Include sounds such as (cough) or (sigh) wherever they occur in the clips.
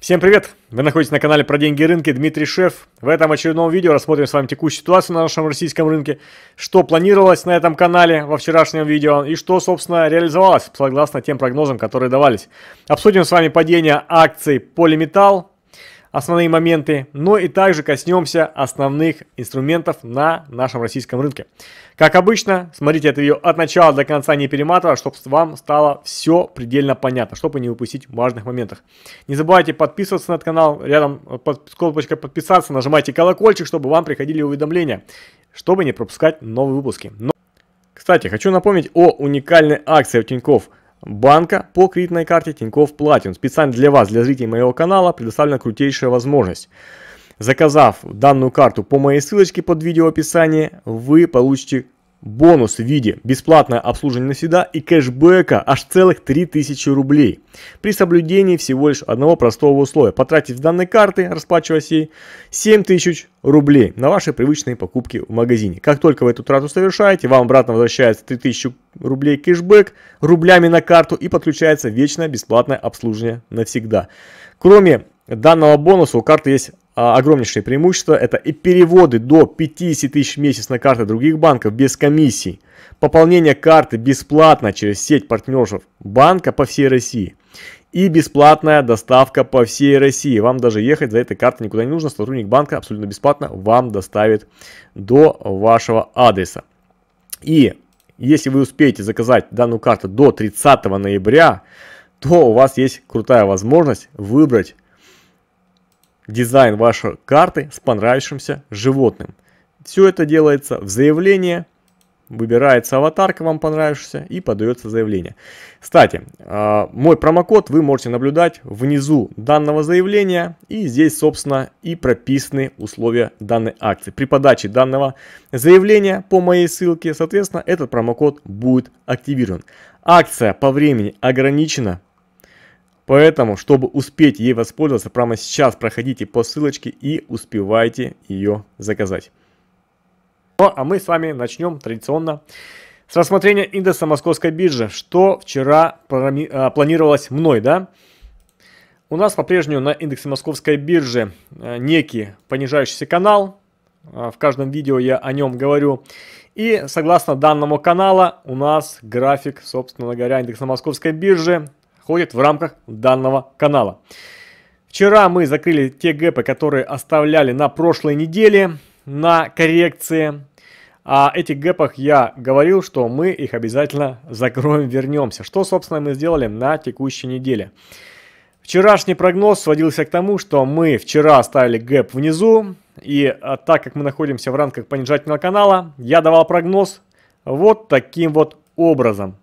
Всем привет! Вы находитесь на канале про деньги и рынки, Дмитрий Шеф. В этом очередном видео рассмотрим с вами текущую ситуацию на нашем российском рынке, что планировалось на этом канале во вчерашнем видео и что, собственно, реализовалось согласно тем прогнозам, которые давались. Обсудим с вами падение акций Polymetal, основные моменты, но и также коснемся основных инструментов на нашем российском рынке. Как обычно, смотрите это видео от начала до конца не перематывая, чтобы вам стало все предельно понятно, чтобы не упустить важных моментах. Не забывайте подписываться на этот канал, рядом э, под, кнопочкой подписаться, нажимайте колокольчик, чтобы вам приходили уведомления, чтобы не пропускать новые выпуски. Но... Кстати, хочу напомнить о уникальной акции от Тинькофф банка по кредитной карте Тинькофф Платин Специально для вас, для зрителей моего канала, предоставлена крутейшая возможность. Заказав данную карту по моей ссылочке под видео описание, вы получите бонус в виде бесплатное обслуживание навсегда и кэшбэка аж целых 3000 рублей. При соблюдении всего лишь одного простого условия. потратить с данной карты, расплачиваясь ей, 7000 рублей на ваши привычные покупки в магазине. Как только вы эту трату совершаете, вам обратно возвращается 3000 рублей кэшбэк рублями на карту и подключается вечное бесплатное обслуживание навсегда. Кроме данного бонуса у карты есть а, огромнейшее преимущество – это и переводы до 50 тысяч в месяц на карты других банков без комиссий, пополнение карты бесплатно через сеть партнеров банка по всей России и бесплатная доставка по всей России. Вам даже ехать за этой картой никуда не нужно, сотрудник банка абсолютно бесплатно вам доставит до вашего адреса. И если вы успеете заказать данную карту до 30 ноября, то у вас есть крутая возможность выбрать дизайн вашей карты с понравившимся животным. Все это делается в заявлении, выбирается аватарка вам понравившаяся и подается заявление. Кстати, а, мой промокод вы можете наблюдать внизу данного заявления и здесь, собственно, и прописаны условия данной акции. При подаче данного заявления по моей ссылке, соответственно, этот промокод будет активирован. Акция по времени ограничена Поэтому, чтобы успеть ей воспользоваться, прямо сейчас проходите по ссылочке и успевайте ее заказать. Ну, а мы с вами начнем традиционно с рассмотрения индекса московской биржи, что вчера а, планировалось мной, да? У нас по-прежнему на индексе московской биржи э, некий понижающийся канал. Э, в каждом видео я о нем говорю. И согласно данному канала у нас график, собственно говоря, индекса московской биржи происходит в рамках данного канала. Вчера мы закрыли те гэпы, которые оставляли на прошлой неделе на коррекции. О этих гэпах я говорил, что мы их обязательно закроем, вернемся. Что, собственно, мы сделали на текущей неделе. Вчерашний прогноз сводился к тому, что мы вчера оставили гэп внизу, и а, так как мы находимся в рамках понижательного канала, я давал прогноз вот таким вот образом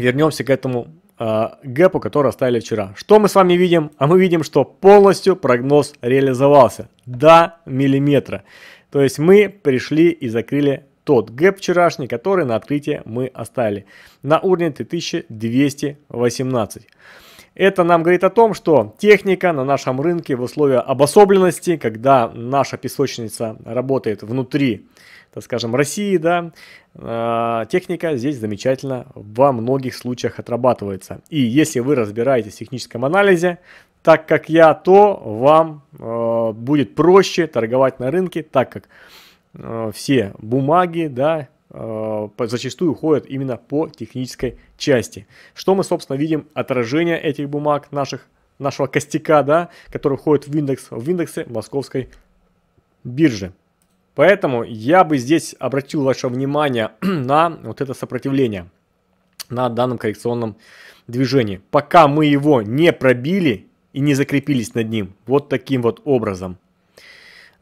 вернемся к этому э, гэпу, который оставили вчера. Что мы с вами видим? А мы видим, что полностью прогноз реализовался до миллиметра. То есть мы пришли и закрыли тот гэп вчерашний, который на открытие мы оставили на уровне 3218. Это нам говорит о том, что техника на нашем рынке в условиях обособленности, когда наша песочница работает внутри, так скажем, России, да, э, техника здесь замечательно во многих случаях отрабатывается. И если вы разбираетесь в техническом анализе, так как я, то вам э, будет проще торговать на рынке, так как э, все бумаги, да, Э, зачастую уходят именно по технической части. Что мы, собственно, видим? Отражение этих бумаг наших, нашего костяка, да, который уходит в индекс, в индексы московской биржи. Поэтому я бы здесь обратил ваше внимание (clears throat) на вот это сопротивление на данном коррекционном движении. Пока мы его не пробили и не закрепились над ним вот таким вот образом,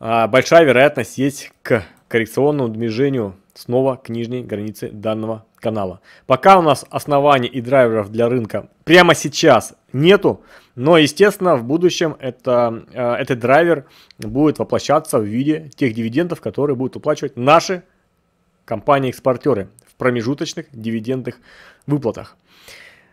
а, большая вероятность есть к коррекционному движению снова к нижней границе данного канала. Пока у нас оснований и драйверов для рынка прямо сейчас нету, но, естественно, в будущем это, э, этот драйвер будет воплощаться в виде тех дивидендов, которые будут уплачивать наши компании-экспортеры в промежуточных дивидендных выплатах.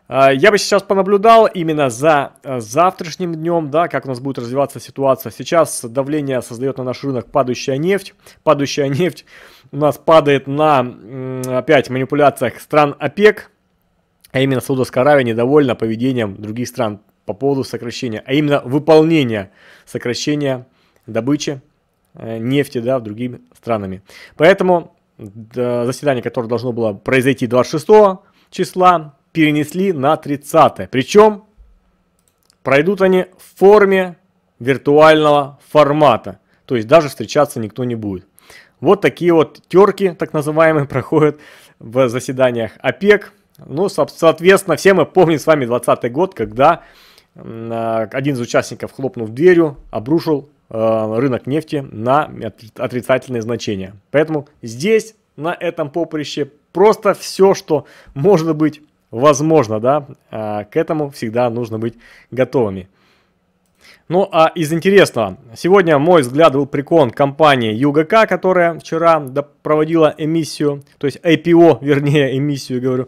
А, я бы сейчас понаблюдал именно за э, завтрашним днем, да, как у нас будет развиваться ситуация. Сейчас давление создает на наш рынок падающая нефть. Падающая (laughs) нефть у нас падает на, опять, манипуляциях стран ОПЕК, а именно Саудовская Аравия недовольна поведением других стран по поводу сокращения, а именно выполнения сокращения добычи э, нефти, да, в другими странами. Поэтому э, заседание, которое должно было произойти 26 числа, перенесли на 30. Причем пройдут они в форме виртуального формата. То есть даже встречаться никто не будет. Вот такие вот терки, так называемые, (laughs) проходят в заседаниях ОПЕК. Ну, соответственно, все мы помним с вами 20 год, когда а, один из участников, хлопнув дверью, обрушил э, рынок нефти на отрицательные значения. Поэтому здесь, на этом поприще, просто все, что может быть возможно, да, а, к этому всегда нужно быть готовыми. Ну а из интересного, сегодня мой взгляд был прикон компании ЮГК, которая вчера проводила эмиссию, то есть IPO, (laughs) вернее, эмиссию, говорю.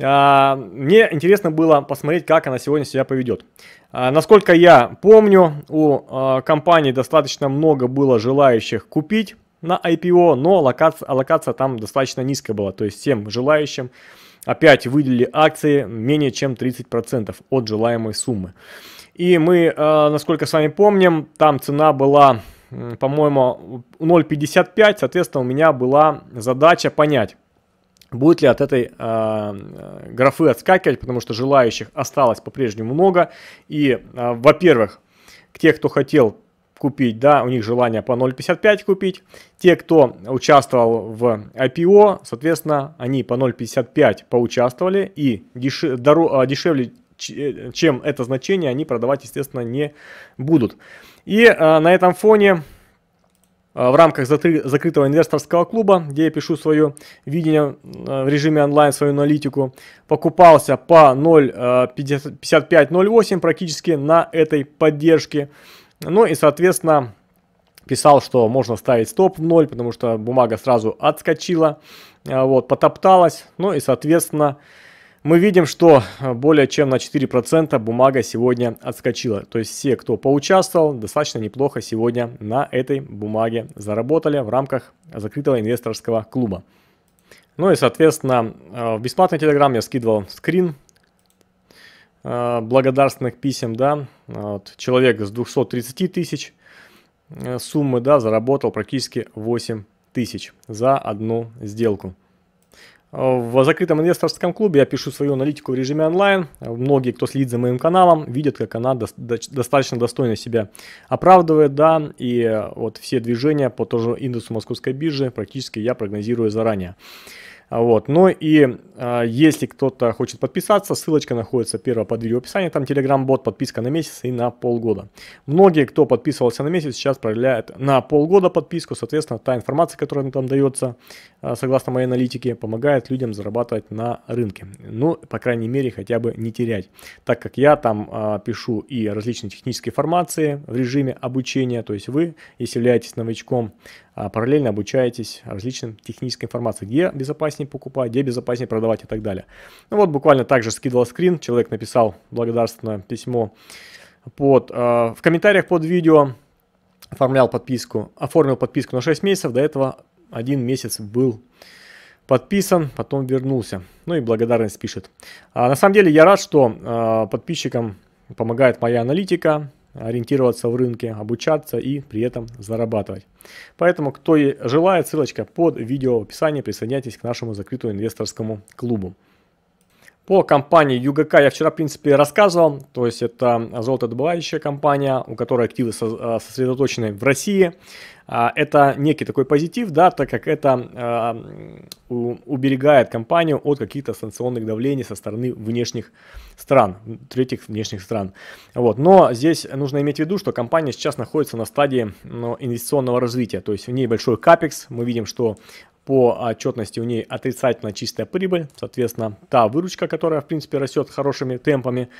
А, мне интересно было посмотреть, как она сегодня себя поведет. А, насколько я помню, у компании достаточно много было желающих купить на IPO, но локация, локация там достаточно низкая была, то есть всем желающим опять выделили акции менее чем 30% от желаемой суммы. И мы, э, насколько с вами помним, там цена была, по-моему, 0,55, соответственно, у меня была задача понять, Будет ли от этой э, э, графы отскакивать, потому что желающих осталось по-прежнему много. И, э, во-первых, к тех, кто хотел купить, да, у них желание по 0.55 купить. Те, кто участвовал в IPO, соответственно, они по 0.55 поучаствовали и дешев, дору, а, дешевле, э, чем это значение, они продавать, естественно, не будут. И а, на этом фоне а, в рамках закрытого инвесторского клуба, где я пишу свое видение а, в режиме онлайн, свою аналитику, покупался по 0.5508 практически на этой поддержке. Ну и, соответственно, писал, что можно ставить стоп в ноль, потому что бумага сразу отскочила, а, вот, потопталась. Ну и, соответственно, мы видим, что а, более чем на 4% бумага сегодня отскочила. То есть все, кто поучаствовал, достаточно неплохо сегодня на этой бумаге заработали в рамках закрытого инвесторского клуба. Ну и, соответственно, а, в бесплатный телеграм я скидывал скрин Э, благодарственных писем, да, э, вот, человек с 230 тысяч э, суммы, да, заработал практически 8 тысяч за одну сделку. В закрытом инвесторском клубе я пишу свою аналитику в режиме онлайн. Многие, кто следит за моим каналом, видят, как она до, до, достаточно достойно себя оправдывает, да, и вот все движения по тоже индексу московской биржи практически я прогнозирую заранее. Вот. Но и э, если кто-то хочет подписаться, ссылочка находится первая под видео описании, там Telegram-бот, подписка на месяц и на полгода. Многие, кто подписывался на месяц, сейчас проявляют на полгода подписку, соответственно, та информация, которая там дается, э, согласно моей аналитике, помогает людям зарабатывать на рынке. Ну, по крайней мере, хотя бы не терять, так как я там э, пишу и различные технические формации в режиме обучения, то есть вы, если являетесь новичком, а параллельно обучаетесь различным технической информации, где безопаснее покупать, где безопаснее продавать и так далее. Ну вот буквально также скидывал скрин, человек написал благодарственное письмо под, э, в комментариях под видео, оформлял подписку, оформил подписку на 6 месяцев, до этого один месяц был подписан, потом вернулся. Ну и благодарность пишет. А, на самом деле я рад, что э, подписчикам помогает моя аналитика, ориентироваться в рынке, обучаться и при этом зарабатывать. Поэтому, кто и желает, ссылочка под видео в описании, присоединяйтесь к нашему закрытому инвесторскому клубу. По компании ЮГК я вчера, в принципе, рассказывал. То есть это золотодобывающая компания, у которой активы э, сосредоточены в России. А, это некий такой позитив, да, так как это а, уберегает компанию от каких-то санкционных давлений со стороны внешних стран, третьих внешних стран. Вот. Но здесь нужно иметь в виду, что компания сейчас находится на стадии ну, инвестиционного развития, то есть в ней большой капекс, мы видим, что по отчетности у ней отрицательно чистая прибыль, соответственно, та выручка, которая, в принципе, растет хорошими темпами,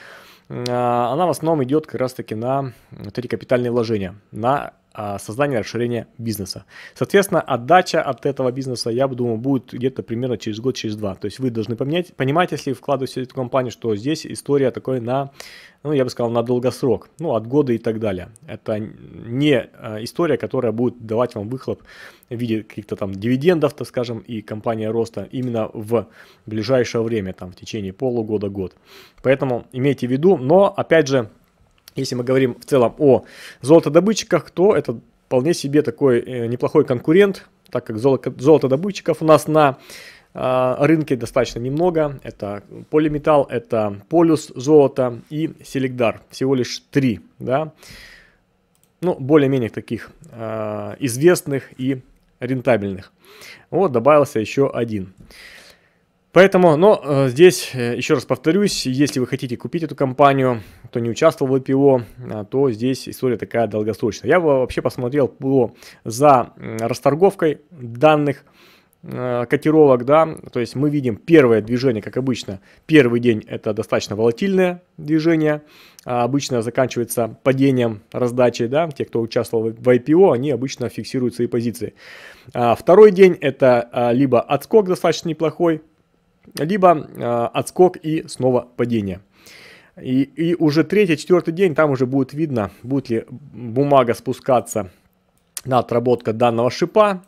а, она в основном идет как раз-таки на вот эти капитальные вложения, на создания расширения бизнеса. Соответственно, отдача от этого бизнеса, я бы думаю, будет где-то примерно через год, через два. То есть вы должны поменять, понимать, если вкладываете в эту компанию, что здесь история такой на, ну, я бы сказал, на долгосрок, ну, от года и так далее. Это не э, история, которая будет давать вам выхлоп в виде каких-то там дивидендов, так скажем, и компания роста именно в ближайшее время, там, в течение полугода-год. Поэтому имейте в виду, но, опять же, если мы говорим в целом о золотодобытчиках, то это вполне себе такой э, неплохой конкурент, так как золотодобытчиков у нас на а, рынке достаточно немного. Это полиметалл, это полюс золота и селегдар. Всего лишь три, да. Ну, более-менее таких а, известных и рентабельных. Вот добавился еще один. Поэтому, но э, здесь, э, еще раз повторюсь, если вы хотите купить эту компанию, кто не участвовал в IPO, э, то здесь история такая долгосрочная. Я вообще посмотрел по, за расторговкой данных котировок, да, то есть мы видим первое движение, как обычно, первый день это достаточно волатильное движение, а обычно заканчивается падением раздачи, да, те, кто участвовал в IPO, они обычно фиксируют свои позиции. А второй день это а, либо отскок достаточно неплохой, либо э, отскок и снова падение. И, и уже третий, четвертый день там уже будет видно, будет ли бумага спускаться на отработка данного шипа,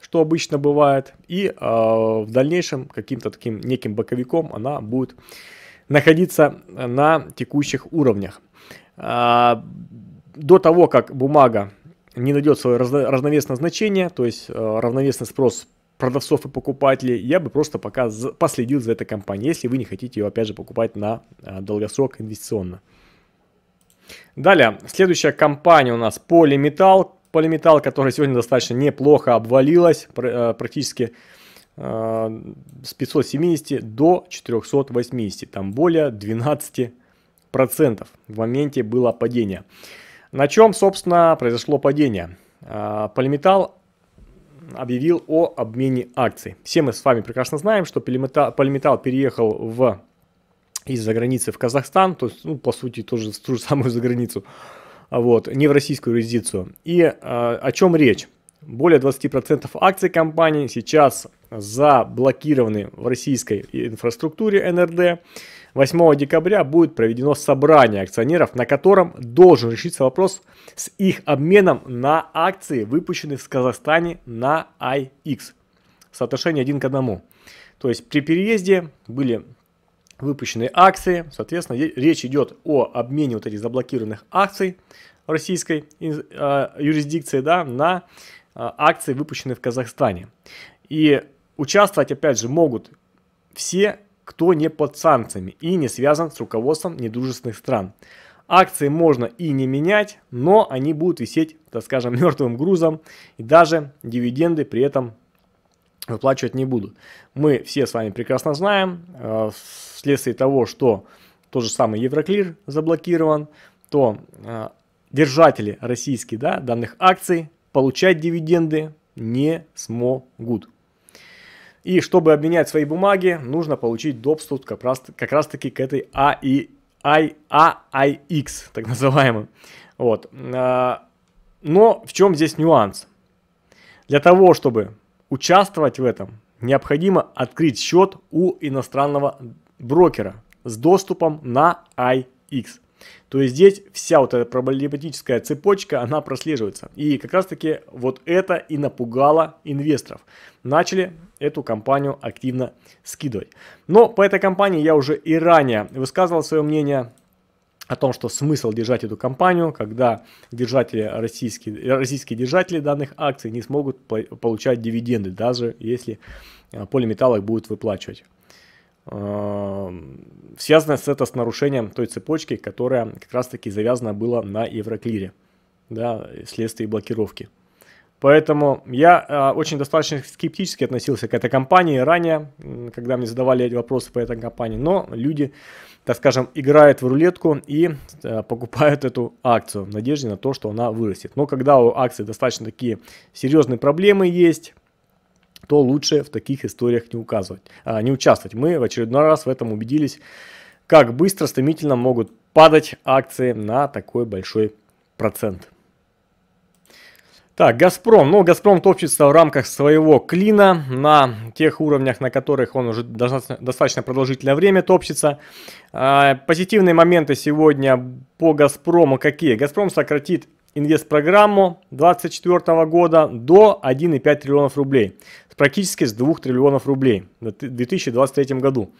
что обычно бывает, и э, в дальнейшем каким-то таким неким боковиком она будет находиться на текущих уровнях. Э, до того, как бумага не найдет свое разно, разновесное значение, то есть э, равновесный спрос продавцов и покупателей, я бы просто пока последил за этой компанией, если вы не хотите ее, опять же, покупать на а, долгосрок инвестиционно. Далее, следующая компания у нас Полиметалл. Полиметалл, которая сегодня достаточно неплохо обвалилась, э, практически э, с 570 до 480, там более 12% в моменте было падение. На чем, собственно, произошло падение? Полиметалл объявил о обмене акций. Все мы с вами прекрасно знаем, что Полиметал переехал в из-за границы в Казахстан, то есть, ну, по сути, тоже в ту же самую за границу, вот, не в российскую юрисдикцию. И э, о чем речь? Более 20% акций компании сейчас заблокированы в российской инфраструктуре НРД. 8 декабря будет проведено собрание акционеров, на котором должен решиться вопрос с их обменом на акции, выпущенные в Казахстане на IX. Соотношение один к одному. То есть при переезде были выпущены акции, соответственно, речь идет о обмене вот этих заблокированных акций российской а, юрисдикции да, на а, акции, выпущенные в Казахстане. И участвовать, опять же, могут все кто не под санкциями и не связан с руководством недружественных стран. Акции можно и не менять, но они будут висеть, так скажем, (laughs) мертвым грузом и даже дивиденды при этом выплачивать не будут. Мы все с вами прекрасно знаем, э, вследствие того, что тот же самый Евроклир заблокирован, то э, держатели российские да, данных акций получать дивиденды не смогут. И чтобы обменять свои бумаги, нужно получить доступ как раз, как раз таки к этой AI, AI AIX, так называемым. Вот. А, но в чем здесь нюанс? Для того, чтобы участвовать в этом, необходимо открыть счет у иностранного брокера с доступом на IX. То есть здесь вся вот эта проблематическая цепочка, она прослеживается. И как раз таки вот это и напугало инвесторов. Начали эту компанию активно скидывать. Но по этой компании я уже и ранее высказывал свое мнение о том, что смысл держать эту компанию, когда держатели российские, российские держатели данных акций не смогут получать дивиденды, даже если а, полиметалл их будет выплачивать. Э, связано с это с нарушением той цепочки, которая как раз-таки завязана была на Евроклире, да, следствие блокировки. Поэтому я э, очень достаточно скептически относился к этой компании ранее, когда мне задавали вопросы по этой компании, но люди, так скажем, играют в рулетку и э, покупают эту акцию в надежде на то, что она вырастет. Но когда у акции достаточно такие серьезные проблемы есть, то лучше в таких историях не указывать, а, не участвовать. Мы в очередной раз в этом убедились, как быстро, стремительно могут падать акции на такой большой процент. Так, Газпром. Ну, Газпром топчется в рамках своего клина на тех уровнях, на которых он уже достаточно продолжительное время топчется. А, позитивные моменты сегодня по Газпрому какие? Газпром сократит инвестпрограмму 2024 года до 1,5 триллионов рублей практически с 2 триллионов рублей в 2023 году.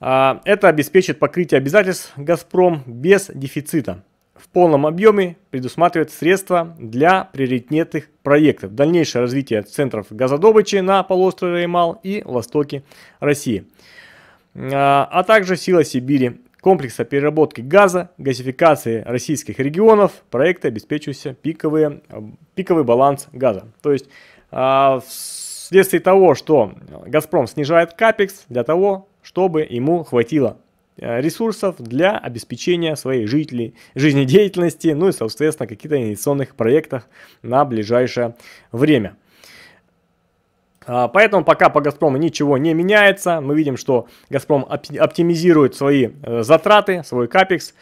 А, это обеспечит покрытие обязательств «Газпром» без дефицита. В полном объеме предусматривает средства для приоритетных проектов. Дальнейшее развитие центров газодобычи на полуострове Ямал и востоке России. А, а также «Сила Сибири» комплекса переработки газа, газификации российских регионов, проекты обеспечивающие пиковые, а, пиковый баланс газа. То есть вследствие того, что э, «Газпром» снижает капекс для того, чтобы ему хватило э, ресурсов для обеспечения своей жителей, жизнедеятельности, ну и, соответственно, каких-то инвестиционных проектах на ближайшее время. А, поэтому пока по «Газпрому» ничего не меняется. Мы видим, что «Газпром» оптимизирует свои э, затраты, свой капекс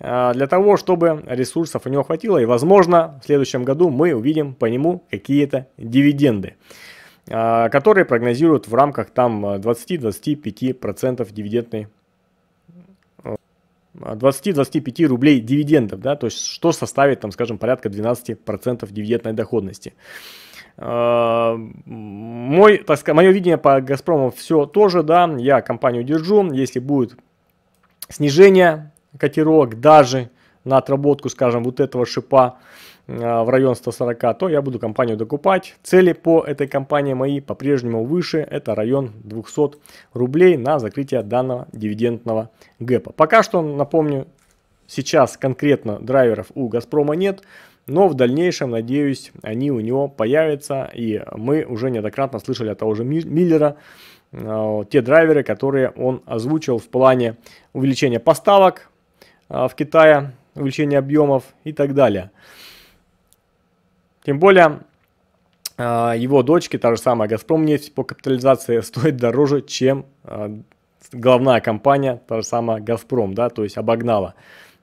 для того, чтобы ресурсов у него хватило. И, возможно, в следующем году мы увидим по нему какие-то дивиденды. А, которые прогнозируют в рамках там 20-25% а, дивидендной 20-25 а, рублей дивидендов, да, то есть что составит там, скажем, порядка 12% дивидендной доходности. Мой, так сказать, мое видение по Газпрому все тоже, да, я компанию держу, если будет снижение котировок даже на отработку, скажем, вот этого шипа, а, в район 140, то я буду компанию докупать. Цели по этой компании мои по-прежнему выше, это район 200 рублей на закрытие данного дивидендного гэпа. Пока что, напомню, сейчас конкретно драйверов у Газпрома нет, но в дальнейшем, надеюсь, они у него появятся, и мы уже неоднократно слышали от того же Миллера, а, те драйверы, которые он озвучил в плане увеличения поставок а, в Китае, увеличения объемов и так далее. Тем более, а, его дочки, та же самая Газпром нефть по капитализации (laughs) стоит дороже, чем а, главная компания, та же самая Газпром, да, то есть обогнала.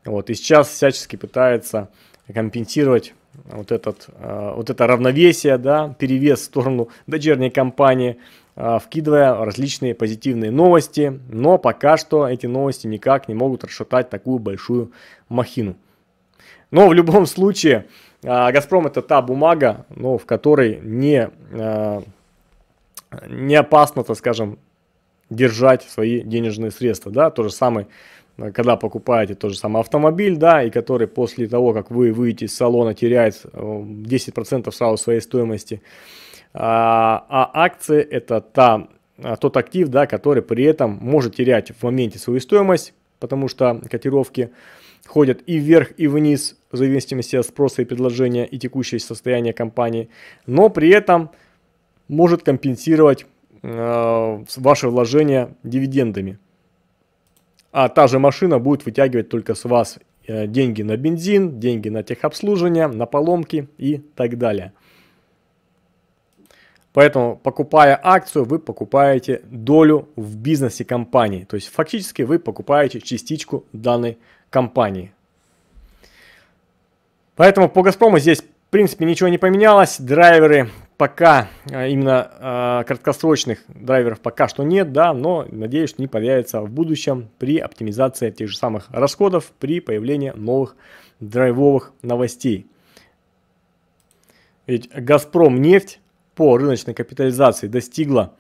Вот, и сейчас всячески пытается компенсировать вот, этот, а, вот это равновесие, да, перевес в сторону дочерней компании, вкидывая различные позитивные новости, но пока что эти новости никак не могут расшатать такую большую махину. Но в любом случае, а, Газпром это та бумага, ну, в которой не, а, не опасно, так скажем, держать свои денежные средства. Да? То же самое, а, когда покупаете тот же самый автомобиль, да, и который после того, как вы выйдете из салона, теряет 10% сразу своей стоимости. А, а акции это та, тот актив, да, который при этом может терять в моменте свою стоимость, потому что котировки э, ходят и вверх, и вниз в зависимости от спроса и предложения и текущее состояние компании, но при этом может компенсировать э, ваши вложения дивидендами. А та же машина будет вытягивать только с вас э, деньги на бензин, деньги на техобслуживание, на поломки и так далее. Поэтому, покупая акцию, вы покупаете долю в бизнесе компании. То есть, фактически вы покупаете частичку данной компании. Поэтому по «Газпрому» здесь, в принципе, ничего не поменялось. Драйверы пока, а, именно э, краткосрочных драйверов пока что нет, да, но надеюсь, что они появятся в будущем при оптимизации тех же самых расходов, при появлении новых драйвовых новостей. Ведь «Газпром» нефть по рыночной капитализации достигла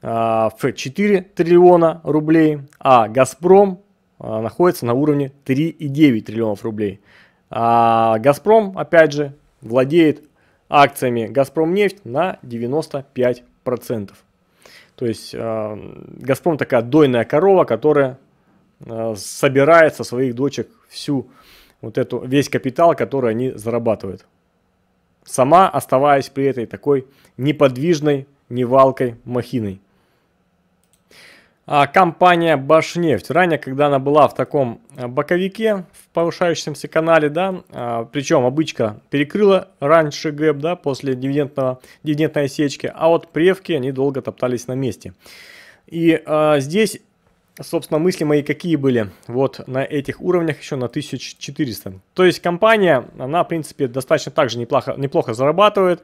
э, в 4 триллиона рублей, а «Газпром» А, находится на уровне 3,9 триллионов рублей. А «Газпром», опять же, владеет акциями «Газпромнефть» на 95%. То есть а, «Газпром» такая дойная корова, которая а, собирает со своих дочек всю вот эту, весь капитал, который они зарабатывают. Сама оставаясь при этой такой неподвижной, невалкой махиной. А, компания Башнефть. Ранее, когда она была в таком э, боковике, в повышающемся канале, да, а, причем обычка перекрыла раньше гэп, да, после дивидендного, дивидендной осечки, а вот превки, они долго топтались на месте. И а, здесь, собственно, мысли мои какие были вот на этих уровнях еще на 1400. То есть компания, она, в принципе, достаточно также неплохо, неплохо зарабатывает,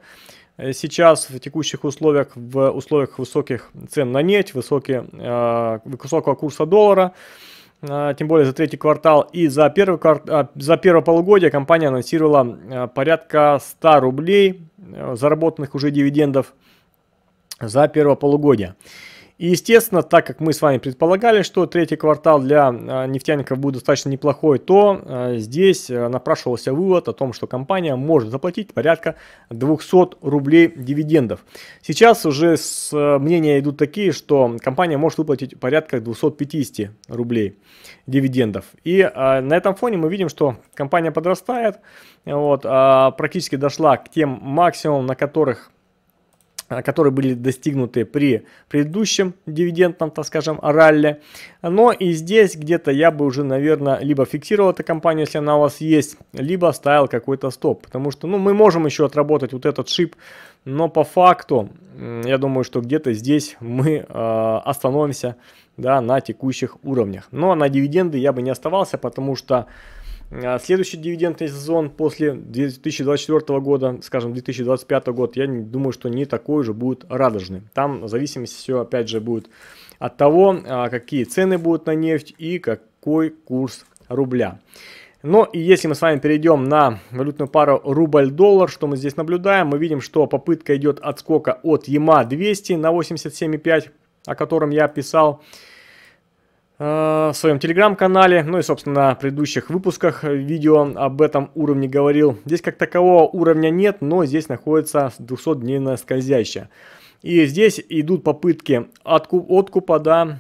Э, сейчас в текущих условиях, в условиях высоких цен на нефть, высокие, э, высокого курса доллара, э, тем более за третий квартал и за, первый кварт... А, за первое полугодие компания анонсировала порядка 100 рублей заработанных уже дивидендов за первое полугодие. И, естественно, так как мы с вами предполагали, что третий квартал для а, нефтяников будет достаточно неплохой, то а, здесь а, напрашивался вывод о том, что компания может заплатить порядка 200 рублей дивидендов. Сейчас уже с мнения идут такие, что компания может выплатить порядка 250 рублей дивидендов. И на этом фоне мы видим, что компания подрастает, вот, практически дошла к тем максимумам, на которых а, которые были достигнуты при предыдущем дивидендном, так скажем, ралли. Но и здесь где-то я бы уже, наверное, либо фиксировал эту компанию, если она у вас есть, либо ставил какой-то стоп. Потому что ну, мы можем еще отработать вот этот шип, но по факту, я думаю, что где-то здесь мы э, остановимся да, на текущих уровнях. Но на дивиденды я бы не оставался, потому что а следующий дивидендный сезон после 2024 года, скажем, 2025 год, я думаю, что не такой же будет радужный. Там зависимость все, опять же, будет от того, а, какие цены будут на нефть и какой курс рубля. Но ну и если мы с вами перейдем на валютную пару рубль-доллар, что мы здесь наблюдаем, мы видим, что попытка идет отскока от ЕМА 200 на 87,5, о котором я писал. Э, в своем телеграм-канале, ну и, собственно, на предыдущих выпусках видео об этом уровне говорил. Здесь как такового уровня нет, но здесь находится 200-дневная скользящая. И здесь идут попытки откуп, откупа, да,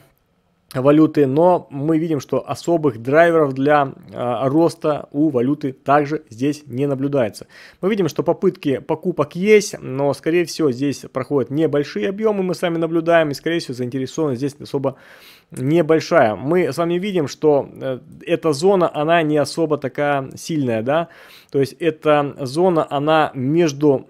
валюты, но мы видим, что особых драйверов для э, роста у валюты также здесь не наблюдается. Мы видим, что попытки покупок есть, но скорее всего здесь проходят небольшие объемы, мы сами наблюдаем, и скорее всего заинтересованность здесь особо небольшая. Мы с вами видим, что э, эта зона, она не особо такая сильная, да, то есть эта зона, она между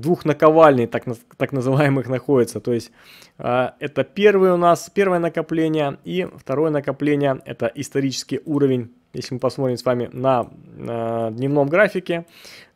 двух наковальней, так, так называемых, находится. То есть э, это первый у нас, первое накопление и второе накопление, это исторический уровень. Если мы посмотрим с вами на э, дневном графике,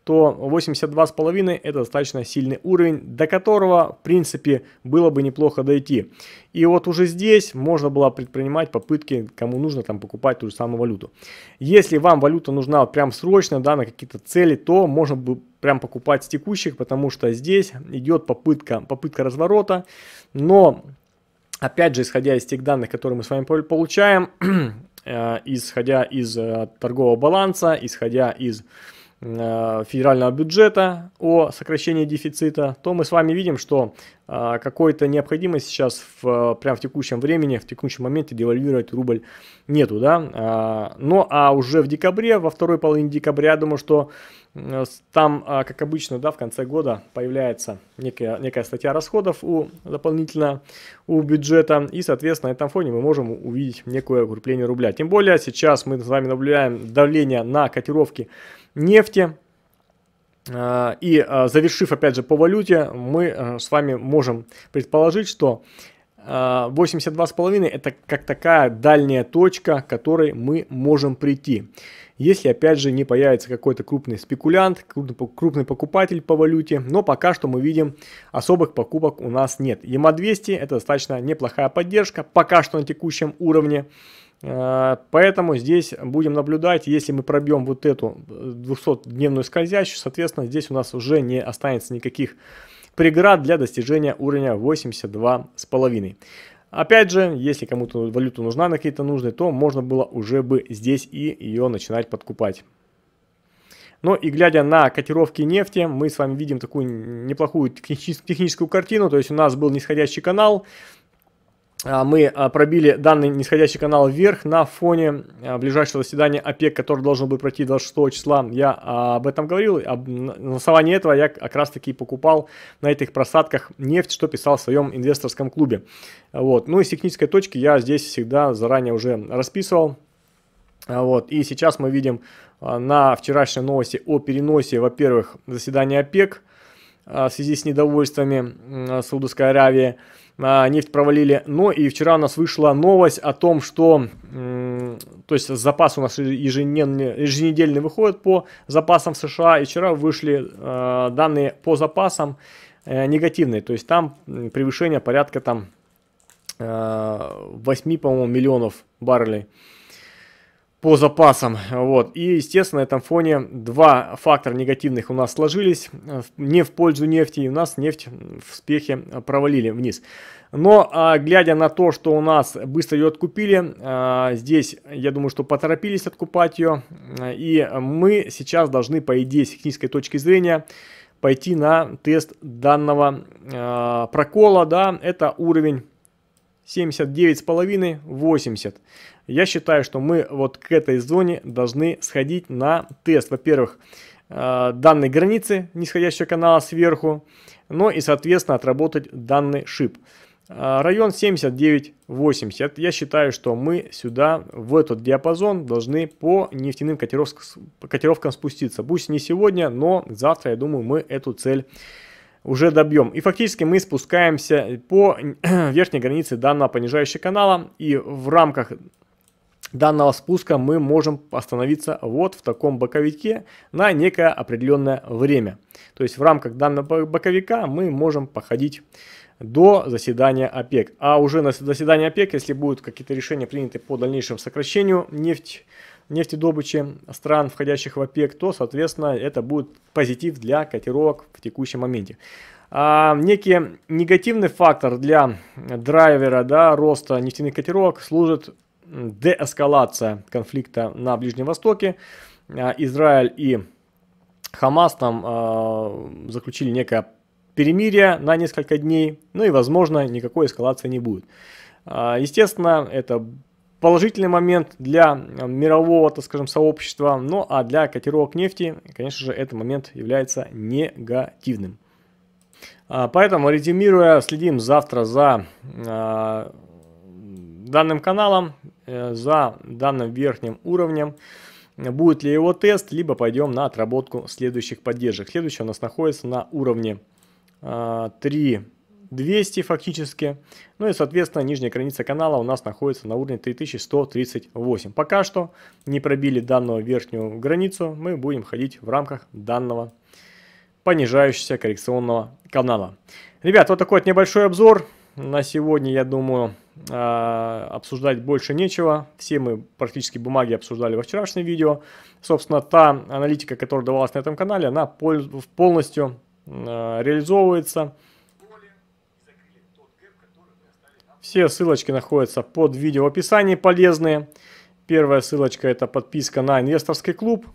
то 82,5 это достаточно сильный уровень, до которого, в принципе, было бы неплохо дойти. И вот уже здесь можно было предпринимать попытки, кому нужно там покупать ту же самую валюту. Если вам валюта нужна вот прям срочно, да, на какие-то цели, то можно бы прям покупать с текущих, потому что здесь идет попытка, попытка разворота, но... Опять же, исходя из тех данных, которые мы с вами получаем, (clears throat) э, исходя из э, торгового баланса, исходя из Э, федерального бюджета о сокращении дефицита, то мы с вами видим, что э, какой-то необходимости сейчас в, прямо в текущем времени, в текущем моменте девальвировать рубль нету, да. Э, Но ну, а уже в декабре, во второй половине декабря, я думаю, что там, как обычно, да, в конце года появляется некая, некая статья расходов у, дополнительно у бюджета, и, соответственно, на этом фоне мы можем увидеть некое укрепление рубля. Тем более сейчас мы с вами наблюдаем давление на котировки нефти. А, и а, завершив, опять же, по валюте, мы а, с вами можем предположить, что 82,5 это как такая дальняя точка, к которой мы можем прийти. Если, опять же, не появится какой-то крупный спекулянт, крупный, покупатель по валюте, но пока что мы видим, особых покупок у нас нет. ЕМА 200 это достаточно неплохая поддержка, пока что на текущем уровне. Э, поэтому здесь будем наблюдать, если мы пробьем вот эту 200-дневную э, скользящую, соответственно, здесь у нас уже не останется никаких преград для достижения уровня 82,5. Опять же, если кому-то валюта нужна на какие-то нужные, то можно было уже бы здесь и ее начинать подкупать. Но и глядя на котировки нефти, мы с вами видим такую неплохую техническую картину. То есть у нас был нисходящий канал, а, мы а, пробили данный нисходящий канал вверх на фоне а, ближайшего заседания ОПЕК, которое должно будет пройти 26 числа. Я об этом говорил, на основании этого я как раз таки покупал на этих просадках нефть, что писал в своем инвесторском клубе. Вот. Ну и с технической точки я здесь всегда заранее уже расписывал. Вот. И сейчас мы видим на вчерашней новости о переносе, во-первых, заседания ОПЕК в связи с недовольствами Саудовской Аравии – нефть провалили. Но ну и вчера у нас вышла новость о том, что то есть запас у нас еженедельный выходит по запасам в США. И вчера вышли э, данные по запасам э, негативные. То есть там превышение порядка там 8, э, по-моему, миллионов баррелей по запасам. Вот. И, естественно, на этом фоне два фактора негативных у нас сложились. Не в пользу нефти, и у нас нефть в спехе провалили вниз. Но, а, глядя на то, что у нас быстро ее откупили, а, здесь, я думаю, что поторопились откупать ее. И мы сейчас должны, по идее, с технической точки зрения, пойти на тест данного а, прокола. Да, это уровень 79,5-80 я считаю, что мы вот к этой зоне должны сходить на тест. Во-первых, э, данной границы нисходящего канала сверху, но и, соответственно, отработать данный шип. Э, район 79-80. Я считаю, что мы сюда, в этот диапазон, должны по нефтяным котировкам спуститься. Пусть не сегодня, но завтра, я думаю, мы эту цель уже добьем. И фактически мы спускаемся по (clears throat) верхней границе данного понижающего канала. И в рамках данного спуска мы можем остановиться вот в таком боковике на некое определенное время. То есть в рамках данного боковика мы можем походить до заседания ОПЕК. А уже на заседании ОПЕК, если будут какие-то решения приняты по дальнейшему сокращению нефть, нефтедобычи стран, входящих в ОПЕК, то, соответственно, это будет позитив для котировок в текущем моменте. А некий негативный фактор для драйвера да, роста нефтяных котировок служит деэскалация конфликта на Ближнем Востоке. А, Израиль и Хамас там а, заключили некое перемирие на несколько дней, ну и, возможно, никакой эскалации не будет. А, естественно, это положительный момент для мирового, так скажем, сообщества, ну а для котировок нефти, конечно же, этот момент является негативным. Поэтому, резюмируя, следим завтра за данным каналом. Э, за данным верхним уровнем. Будет ли его тест, либо пойдем на отработку следующих поддержек. Следующий у нас находится на уровне 3200 э, фактически. Ну и, соответственно, нижняя граница канала у нас находится на уровне 3138. Пока что не пробили данную верхнюю границу, мы будем ходить в рамках данного понижающегося коррекционного канала. Ребят, вот такой вот небольшой обзор на сегодня, я думаю, а, обсуждать больше нечего. Все мы практически бумаги обсуждали во вчерашнем видео. Собственно, та аналитика, которая давалась на этом канале, она полностью а, реализовывается. Все ссылочки находятся под видео в описании полезные. Первая ссылочка это подписка на инвесторский клуб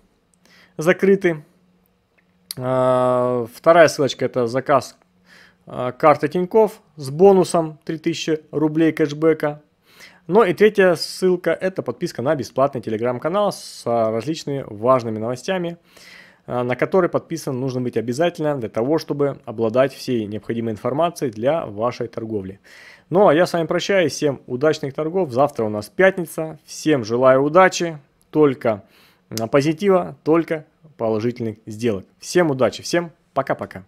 закрытый. А, вторая ссылочка это заказ а, карта Тиньков с бонусом 3000 рублей кэшбэка. Ну и третья ссылка – это подписка на бесплатный телеграм-канал с а, различными важными новостями, а, на который подписан нужно быть обязательно для того, чтобы обладать всей необходимой информацией для вашей торговли. Ну а я с вами прощаюсь, всем удачных торгов, завтра у нас пятница, всем желаю удачи, только позитива, только положительных сделок. Всем удачи, всем пока-пока.